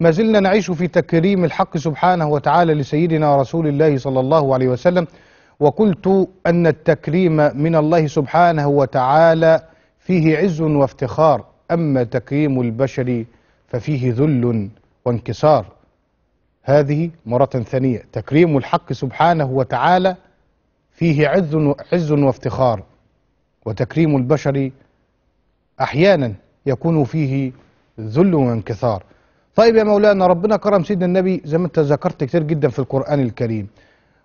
ما زلنا نعيش في تكريم الحق سبحانه وتعالى لسيدنا رسول الله صلى الله عليه وسلم وقلت أن التكريم من الله سبحانه وتعالى فيه عز وافتخار أما تكريم البشر ففيه ذل وانكسار هذه مرة ثانية تكريم الحق سبحانه وتعالى فيه عز عز وافتخار وتكريم البشر أحيانا يكون فيه ذل وانكسار طيب يا مولانا ربنا كرم سيدنا النبي زي ما انت ذكرت كتير جدا في القرآن الكريم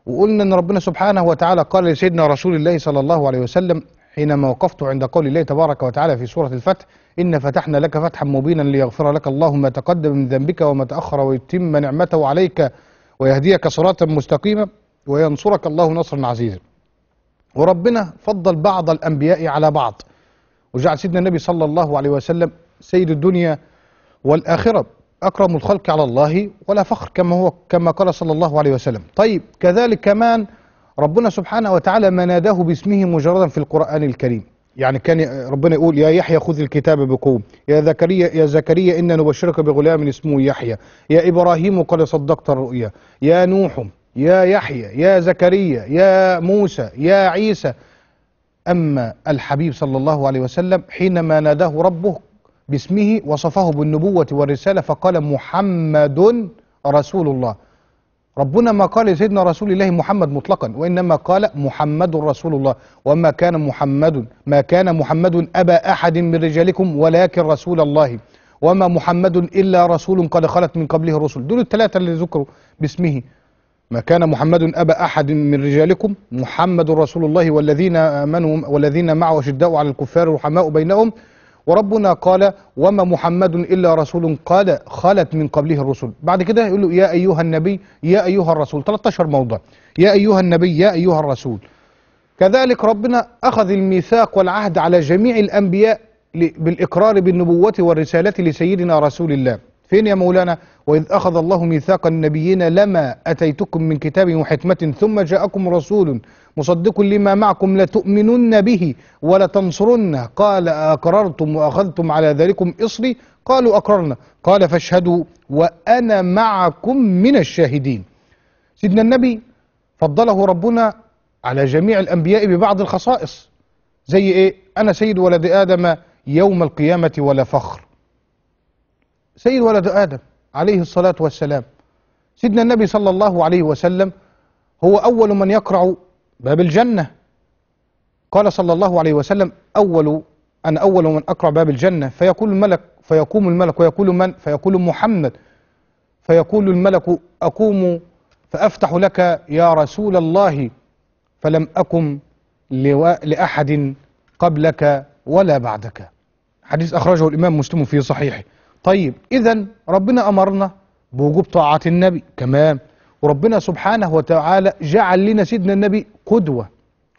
وقلنا ان ربنا سبحانه وتعالى قال لسيدنا رسول الله صلى الله عليه وسلم حينما وقفت عند قول الله تبارك وتعالى في سورة الفتح إن فتحنا لك فتحا مبينا ليغفر لك الله ما تقدم من ذنبك وما تأخر ويتم نعمته عليك ويهديك صراطا مستقيما وينصرك الله نصرا عزيزا وربنا فضل بعض الأنبياء على بعض وجعل سيدنا النبي صلى الله عليه وسلم سيد الدنيا والآخرة أكرم الخلق على الله ولا فخر كما هو كما قال صلى الله عليه وسلم طيب كذلك كمان ربنا سبحانه وتعالى ما ناداه باسمه مجردا في القرآن الكريم يعني كان ربنا يقول يا يحيى خذ الكتاب بقوة يا زكريا يا زكريا إنا نبشرك بغلام اسمه يحيى يا إبراهيم قد صدقت الرؤيا يا نوح يا يحيى يا زكريا يا موسى يا عيسى أما الحبيب صلى الله عليه وسلم حينما ناداه ربه باسمه وصفه بالنبوة والرسالة فقال محمد رسول الله ربنا ما قال لسيدنا رسول الله محمد مطلقا وإنما قال محمد رسول الله وما كان محمد ما كان محمد أبا أحد من رجالكم ولكن رسول الله وما محمد إلا رسول قد خلت من قبله الرسل دول الثلاثة اللي ذكروا باسمه ما كان محمد أبا أحد من رجالكم محمد رسول الله والذين آمنوا والذين معه أشداء على الكفار رحماء بينهم وربنا قال وما محمد إلا رسول قال خلت من قبله الرسل بعد كده يقول له يا أيها النبي يا أيها الرسول 13 موضع يا أيها النبي يا أيها الرسول كذلك ربنا أخذ الميثاق والعهد على جميع الأنبياء بالإقرار بالنبوة والرسالة لسيدنا رسول الله فين يا مولانا وإذ أخذ الله ميثاق النبيين لما أتيتكم من كتاب وحكمة ثم جاءكم رسول مصدق لما معكم لتؤمنن به ولتنصرنه قال أقررتم وأخذتم على ذلكم إصري قالوا أقررنا قال فاشهدوا وأنا معكم من الشاهدين سيدنا النبي فضله ربنا على جميع الأنبياء ببعض الخصائص زي إيه أنا سيد ولد آدم يوم القيامة ولا فخر سيد ولد آدم عليه الصلاة والسلام سيدنا النبي صلى الله عليه وسلم هو أول من يقرع باب الجنة قال صلى الله عليه وسلم أول أنا أول من أقرع باب الجنة فيقول الملك فيقوم الملك ويقول من فيقول محمد فيقول الملك أقوم فأفتح لك يا رسول الله فلم أقم لأحد قبلك ولا بعدك حديث أخرجه الإمام مسلم في صحيحه طيب إذا ربنا أمرنا بوجوب طاعة النبي كمان وربنا سبحانه وتعالى جعل لنا سيدنا النبي قدوة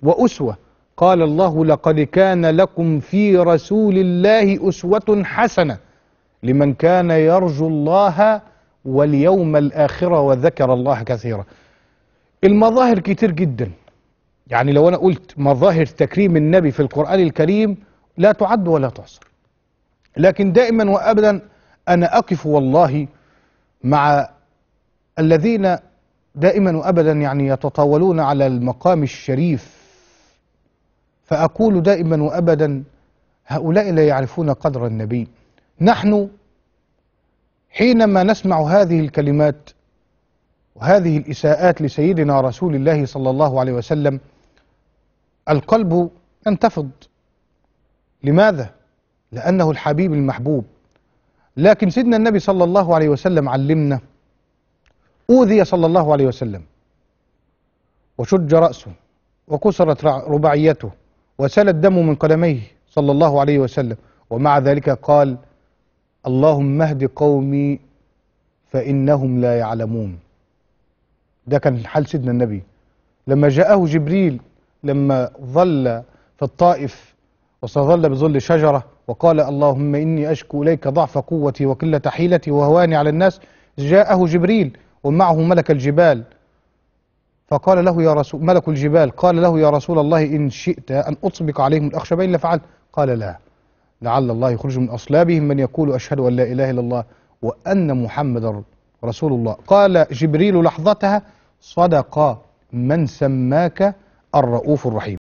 وأسوة قال الله لقد كان لكم في رسول الله أسوة حسنة لمن كان يرجو الله واليوم الآخر وذكر الله كثيرا المظاهر كتير جدا يعني لو أنا قلت مظاهر تكريم النبي في القرآن الكريم لا تعد ولا تحصر لكن دائما وأبدا أنا أقف والله مع الذين دائما وأبدا يعني يتطاولون على المقام الشريف فأقول دائما وأبدا هؤلاء لا يعرفون قدر النبي نحن حينما نسمع هذه الكلمات وهذه الإساءات لسيدنا رسول الله صلى الله عليه وسلم القلب ينتفض لماذا؟ لأنه الحبيب المحبوب لكن سيدنا النبي صلى الله عليه وسلم علمنا أوذي صلى الله عليه وسلم وشج رأسه وكسرت رباعيته وسال الدم من قدميه صلى الله عليه وسلم ومع ذلك قال اللهم اهد قومي فإنهم لا يعلمون ده كان حال سيدنا النبي لما جاءه جبريل لما ظل في الطائف واستظل بظل شجرة وقال اللهم إني أشكو إليك ضعف قوتي وقلة حيلتي وهواني على الناس جاءه جبريل ومعه ملك الجبال فقال له يا رسول ملك الجبال قال له يا رسول الله إن شئت أن أطبق عليهم الأخشبين لفعلت قال لا لعل الله يخرج من أصلابهم من يقول أشهد أن لا إله إلا الله وأن محمد رسول الله قال جبريل لحظتها صدق من سماك الرؤوف الرحيم